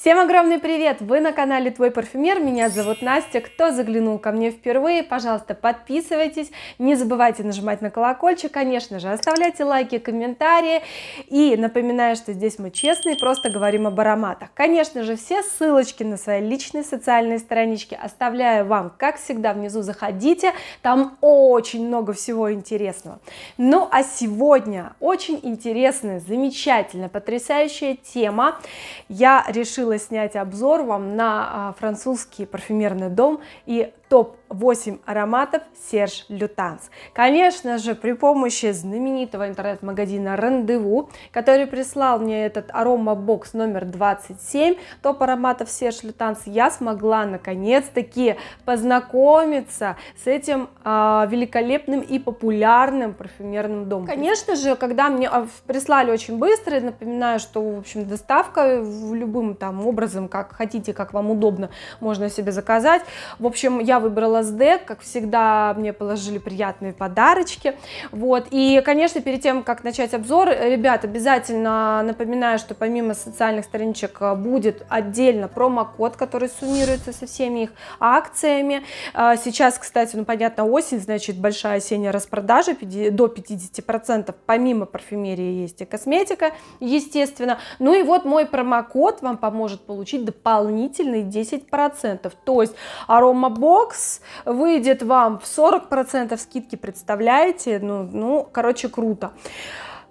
Всем огромный привет! Вы на канале Твой парфюмер, меня зовут Настя. Кто заглянул ко мне впервые, пожалуйста, подписывайтесь, не забывайте нажимать на колокольчик, конечно же, оставляйте лайки, комментарии. И напоминаю, что здесь мы честные, просто говорим об ароматах. Конечно же, все ссылочки на свои личные социальные странички оставляю вам, как всегда, внизу заходите, там очень много всего интересного. Ну а сегодня очень интересная, замечательная, потрясающая тема. Я решила решила снять обзор вам на а, французский парфюмерный дом и топ-8 ароматов Серж Лютанс. Конечно же, при помощи знаменитого интернет-магазина Рандеву, который прислал мне этот аромабокс номер 27, топ ароматов Серж Лютанс, я смогла наконец-таки познакомиться с этим э, великолепным и популярным парфюмерным домом. Конечно же, когда мне а, прислали очень быстро, напоминаю, что, в общем, доставка в любым там образом, как хотите, как вам удобно, можно себе заказать. В общем, я выбрала СДЭК, как всегда мне положили приятные подарочки. Вот. И, конечно, перед тем, как начать обзор, ребят, обязательно напоминаю, что помимо социальных страничек э, будет отдельно промокод, который суммируется со всеми их акциями. Э, сейчас, кстати, ну, понятно, осень, значит, большая осенняя распродажа до 50%. Помимо парфюмерии есть и косметика, естественно. Ну и вот мой промокод вам поможет получить дополнительные 10%. То есть Aroma Box выйдет вам в 40% скидки, представляете? Ну, ну, короче, круто.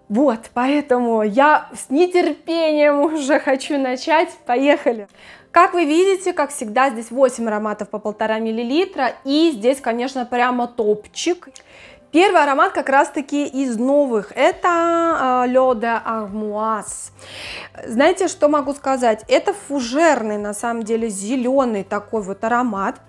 Вот, поэтому я с нетерпением уже хочу начать. Поехали! Как вы видите, как всегда, здесь 8 ароматов по полтора миллилитра, и здесь, конечно, прямо топчик. Первый аромат как раз-таки из новых, это а, Лё де Армуаз. Знаете, что могу сказать? Это фужерный, на самом деле, зеленый такой вот аромат.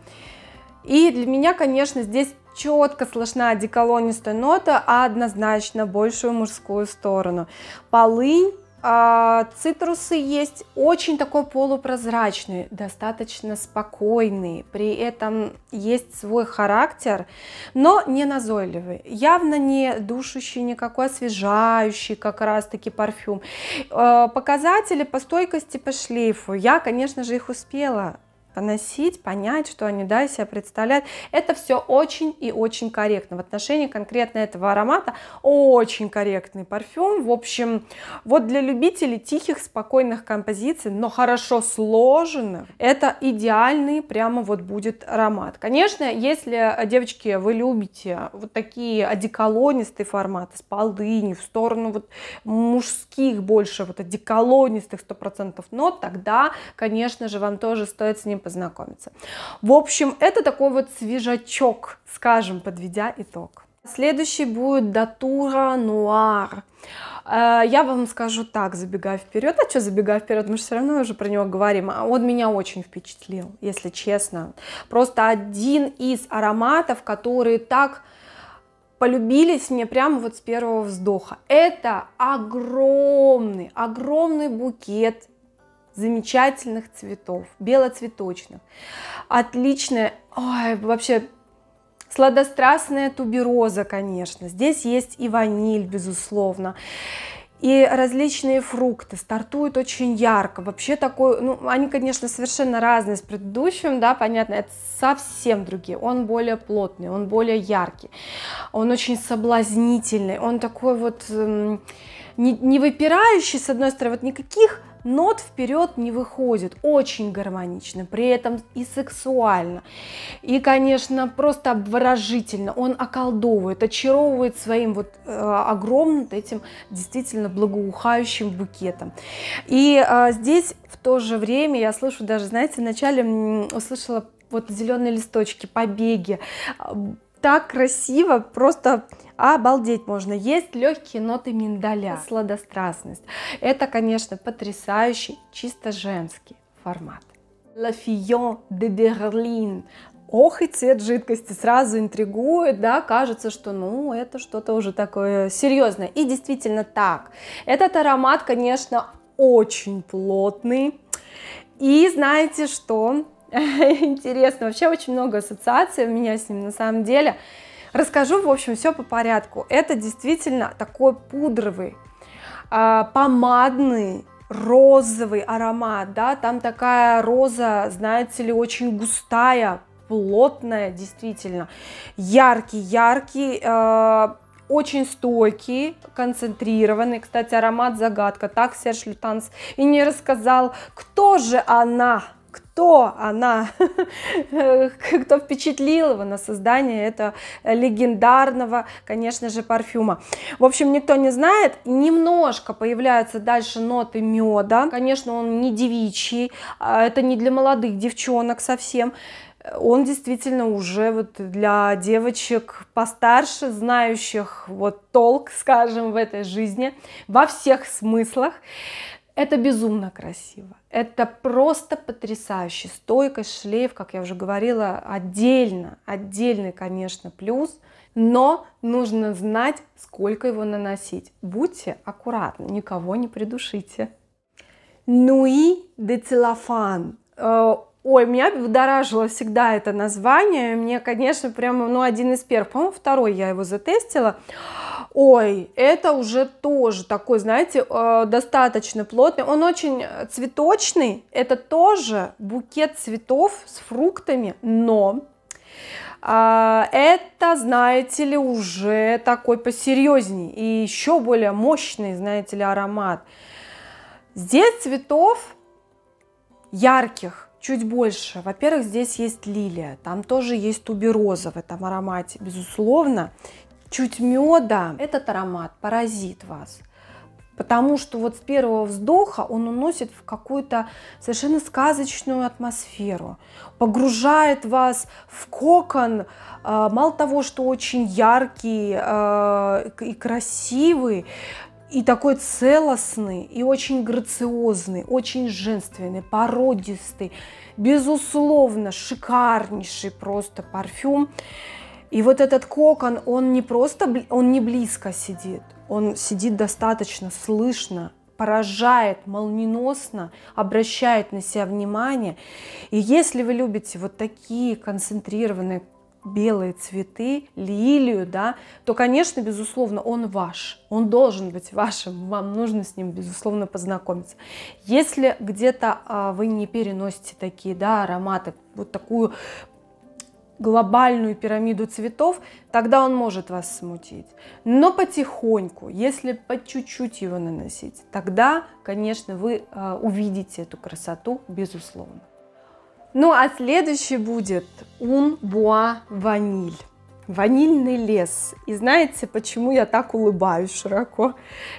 И для меня, конечно, здесь четко слышна деколонистая нота, а однозначно большую мужскую сторону. Полынь а, Цитрусы есть очень такой полупрозрачный, достаточно спокойный, при этом есть свой характер, но не назойливый, явно не душущий никакой освежающий как раз-таки парфюм. А, показатели по стойкости по шлейфу, я, конечно же, их успела поносить, понять, что они да, себя представляют. Это все очень и очень корректно. В отношении конкретно этого аромата очень корректный парфюм. В общем, вот для любителей тихих, спокойных композиций, но хорошо сложенных, это идеальный прямо вот будет аромат. Конечно, если, э, девочки, вы любите вот такие одеколонистые форматы с полынью, в сторону вот мужских больше вот одеколонистых 100% нот, тогда, конечно же, вам тоже стоит с ним познакомиться. В общем, это такой вот свежачок, скажем, подведя итог. Следующий будет датура нуар. Э, я вам скажу так, забегая вперед. А что забегая вперед? Мы же все равно уже про него говорим. А он меня очень впечатлил, если честно. Просто один из ароматов, которые так полюбились мне прямо вот с первого вздоха. Это огромный, огромный букет замечательных цветов, белоцветочных. Отличная, ой, вообще сладострастная тубероза, конечно. Здесь есть и ваниль, безусловно. И различные фрукты стартуют очень ярко. Вообще такой, ну, они, конечно, совершенно разные с предыдущим, да, понятно, это совсем другие. Он более плотный, он более яркий, он очень соблазнительный, он такой вот эм, не, не выпирающий, с одной стороны, вот никаких нот вперед не выходит. Очень гармонично, при этом и сексуально. И, конечно, просто обворожительно. Он околдовывает, очаровывает своим вот э, огромным этим действительно благоухающим букетом. И э, здесь в то же время я слышу даже, знаете, вначале услышала вот зеленые листочки, побеги, а, так красиво, просто обалдеть можно. Есть легкие ноты миндаля, сладострастность. Это, конечно, потрясающий, чисто женский формат. La Fillon de Berlin. Ох, и цвет жидкости сразу интригует, да, кажется, что, ну, это что-то уже такое серьезное. И действительно так. Этот аромат, конечно, очень плотный. И знаете что? интересно. Вообще очень много ассоциаций у меня с ним на самом деле. Расскажу, в общем, все по порядку. Это действительно такой пудровый, а, помадный, розовый аромат, да, там такая роза, знаете ли, очень густая, плотная, действительно, яркий, яркий, а, э, очень стойкий, концентрированный, кстати, аромат загадка, так Серж Лютанс и не рассказал, кто же она, кто она, кто впечатлил его на создание этого легендарного, конечно же, парфюма. В общем, никто не знает. Немножко появляются дальше ноты меда. Конечно, он не девичий, а это не для молодых девчонок совсем он действительно уже вот для девочек постарше, знающих вот толк, скажем, в этой жизни во всех смыслах. Это безумно красиво. Это просто потрясающе. Стойкость, шлейф, как я уже говорила, отдельно. Отдельный, конечно, плюс. Но нужно знать, сколько его наносить. Будьте аккуратны, никого не придушите. Нуи де целлофан. Э, ой, меня выдоражило всегда это название. Мне, конечно, прямо, ну, один из первых. По-моему, второй я его затестила. Ой, это уже тоже такой, знаете, э, достаточно плотный. Он очень э, цветочный. Это тоже букет цветов с фруктами, но а, это, знаете ли, уже такой посерьезней и еще более мощный, знаете ли, аромат. Здесь цветов ярких чуть больше. Во-первых, здесь есть лилия, там тоже есть тубероза в этом аромате, безусловно чуть меда, этот аромат поразит вас. Потому что вот с первого вздоха он уносит в какую-то совершенно сказочную атмосферу, погружает вас в кокон, а, мало того, что очень яркий а, и красивый, и такой целостный, и очень грациозный, очень женственный, породистый, безусловно, шикарнейший просто парфюм. И вот этот кокон, он не просто, он не близко сидит, он сидит достаточно слышно, поражает молниеносно, обращает на себя внимание. И если вы любите вот такие концентрированные белые цветы, лилию, да, то, конечно, безусловно, он ваш. Он должен быть вашим. Вам нужно с ним, безусловно, познакомиться. Если где-то а, вы не переносите такие, да, ароматы, вот такую глобальную пирамиду цветов, тогда он может вас смутить. Но потихоньку, если по чуть-чуть его наносить, тогда, конечно, вы э, увидите эту красоту, безусловно. Ну а следующий будет ун буа ваниль ванильный лес. И знаете, почему я так улыбаюсь широко?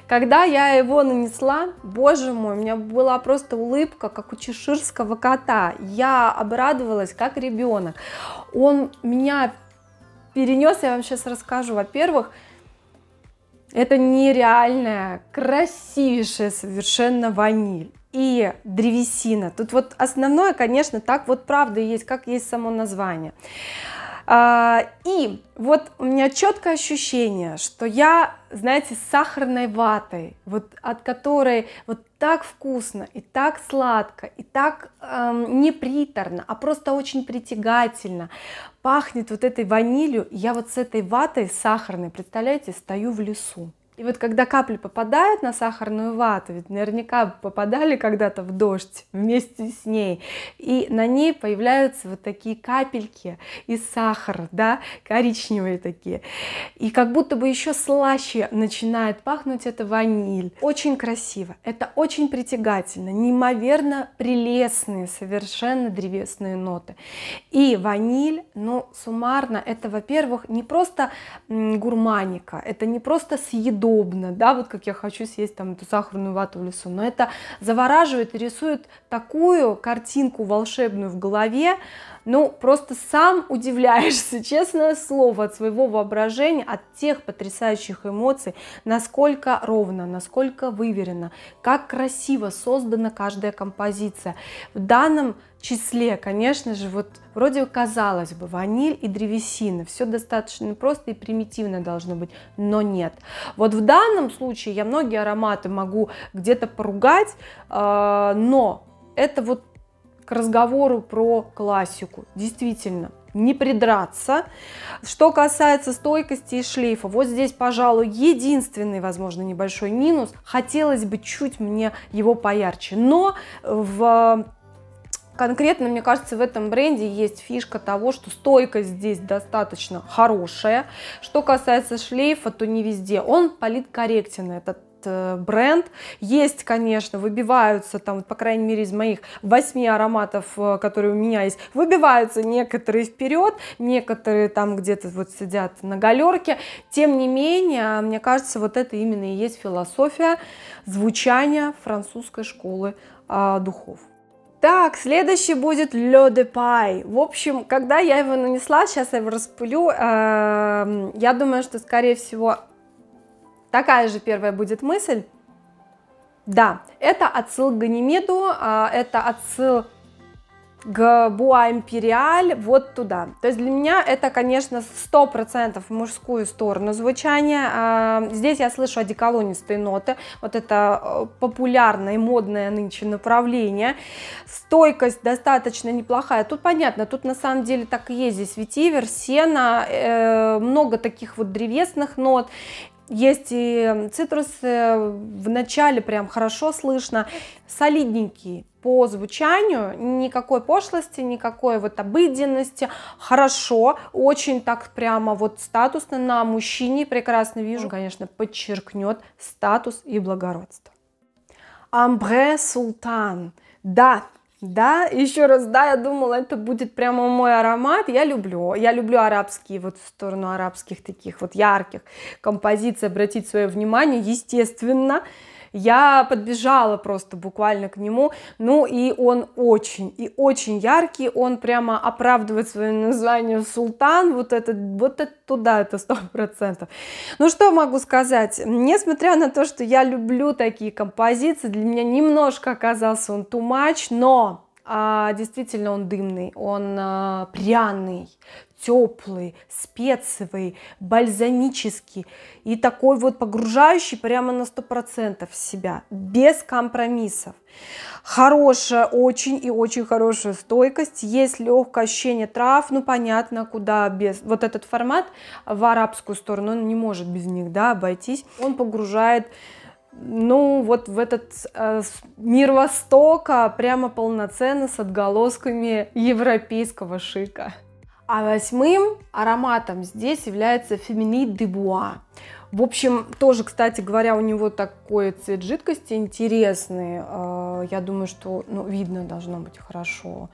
Когда я его нанесла, боже мой, у меня была просто улыбка, как у чеширского кота. Я обрадовалась, как ребенок. Он меня перенес, я вам сейчас расскажу. Во-первых, это нереальная, красивейшая совершенно ваниль и древесина. Тут вот основное, конечно, так вот правда есть, как есть само название. А, и вот у меня четкое ощущение, что я, знаете, с сахарной ватой, вот от которой вот так вкусно и так сладко и так эм, не приторно, а просто очень притягательно пахнет вот этой ванилью. Я вот с этой ватой сахарной, представляете, стою в лесу. И вот когда капли попадают на сахарную вату, ведь наверняка попадали когда-то в дождь вместе с ней, и на ней появляются вот такие капельки из сахара, да, коричневые такие. И как будто бы еще слаще начинает пахнуть эта ваниль. Очень красиво, это очень притягательно, неимоверно прелестные совершенно древесные ноты. И ваниль, ну, суммарно, это, во-первых, не просто гурманика, это не просто съедобно, удобно, да, вот как я хочу съесть там эту сахарную вату в лесу, но это завораживает и рисует такую картинку волшебную в голове, ну, просто сам удивляешься, честное слово, от своего воображения, от тех потрясающих эмоций, насколько ровно, насколько выверено, как красиво создана каждая композиция. В данном числе, конечно же, вот вроде казалось бы, ваниль и древесина, все достаточно просто и примитивно должно быть, но нет. Вот в данном случае я многие ароматы могу где-то поругать, э, но это вот к разговору про классику, действительно не придраться. Что касается стойкости и шлейфа, вот здесь, пожалуй, единственный, возможно, небольшой минус. Хотелось бы чуть мне его поярче, но в Конкретно, мне кажется, в этом бренде есть фишка того, что стойкость здесь достаточно хорошая. Что касается шлейфа, то не везде. Он политкорректен, этот э, бренд. Есть, конечно, выбиваются там, по крайней мере, из моих восьми ароматов, э, которые у меня есть, выбиваются некоторые вперед, некоторые там где-то вот сидят на галерке. Тем не менее, мне кажется, вот это именно и есть философия звучания французской школы а, духов. Так, следующий будет Le de Pie. В общем, когда я его нанесла, сейчас я его распылю, э, я думаю, что, скорее всего, такая же первая будет мысль. Да, это отсыл к Ганимеду, э, это отсыл Габуа Империаль вот туда. То есть для меня это, конечно, 100% в мужскую сторону звучания. А, здесь я слышу одеколонистые ноты. Вот это э, популярное и модное нынче направление. Стойкость достаточно неплохая. Тут понятно, тут на самом деле так и есть. Здесь ветивер, сена, э, много таких вот древесных нот. Есть и цитрусы, э, в начале прям хорошо слышно, солидненькие по звучанию, никакой пошлости, никакой вот обыденности, хорошо, очень так прямо вот статусно на мужчине, прекрасно вижу, конечно, подчеркнет статус и благородство. Амбре Султан, да, да, еще раз, да, я думала, это будет прямо мой аромат. Я люблю, я люблю арабские, вот в сторону арабских таких вот ярких композиций обратить свое внимание, естественно. Я подбежала просто буквально к нему, ну и он очень, и очень яркий, он прямо оправдывает свое название «Султан», вот этот, вот это туда, это сто процентов. Ну что могу сказать, несмотря на то, что я люблю такие композиции, для меня немножко оказался он тумач, но а, действительно он дымный, он а, пряный, теплый, спецевый, бальзамический и такой вот погружающий прямо на 100% в себя, без компромиссов. Хорошая, очень и очень хорошая стойкость, есть легкое ощущение трав, ну понятно, куда без. Вот этот формат в арабскую сторону, он не может без них да, обойтись, он погружает ну, вот в этот э, мир Востока прямо полноценно с отголосками европейского шика. А восьмым ароматом здесь является феминит де буа. В общем, тоже, кстати говоря, у него такой цвет жидкости интересный. Э, я думаю, что ну, видно должно быть хорошо.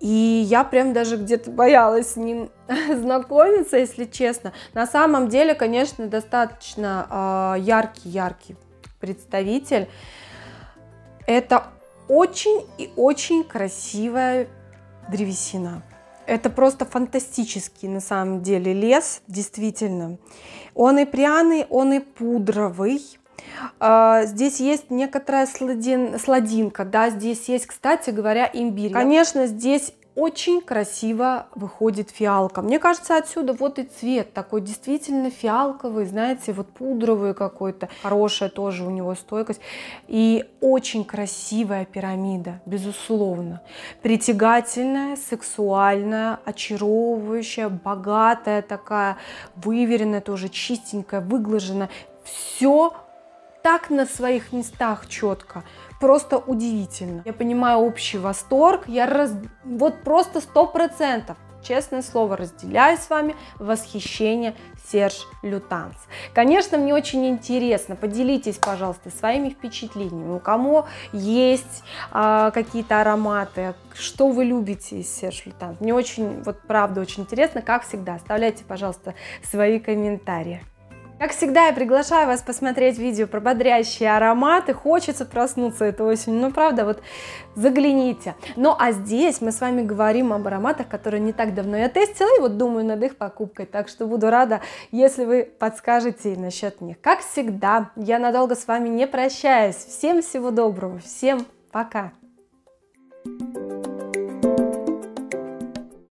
И я прям даже где-то боялась с ним знакомиться, если честно. На самом деле, конечно, достаточно а, яркий-яркий э, представитель. Это очень и очень красивая древесина. Это просто фантастический на самом деле лес, действительно. Он и пряный, он и пудровый. А, здесь есть некоторая сладин, сладинка, да, здесь есть, кстати говоря, имбирь. Конечно, здесь очень красиво выходит фиалка. Мне кажется, отсюда вот и цвет такой действительно фиалковый, знаете, вот пудровый какой-то. Хорошая тоже у него стойкость. И очень красивая пирамида, безусловно. Притягательная, сексуальная, очаровывающая, богатая такая, выверенная тоже, чистенькая, выглаженная. Все так на своих местах четко. Просто удивительно. Я понимаю общий восторг. Я раз... вот просто сто процентов честное слово, разделяю с вами восхищение Серж Лютанс. Конечно, мне очень интересно, поделитесь, пожалуйста, своими впечатлениями, у кого есть а, какие-то ароматы, что вы любите из Серж Лютанс. Мне очень, вот правда, очень интересно, как всегда, оставляйте, пожалуйста, свои комментарии. Как всегда, я приглашаю вас посмотреть видео про бодрящие ароматы. Хочется проснуться этой осенью, ну правда, вот загляните. Ну а здесь мы с вами говорим об ароматах, которые не так давно я тестила, и вот думаю над их покупкой. Так что буду рада, если вы подскажете насчет них. Как всегда, я надолго с вами не прощаюсь. Всем всего доброго, всем пока! Thank you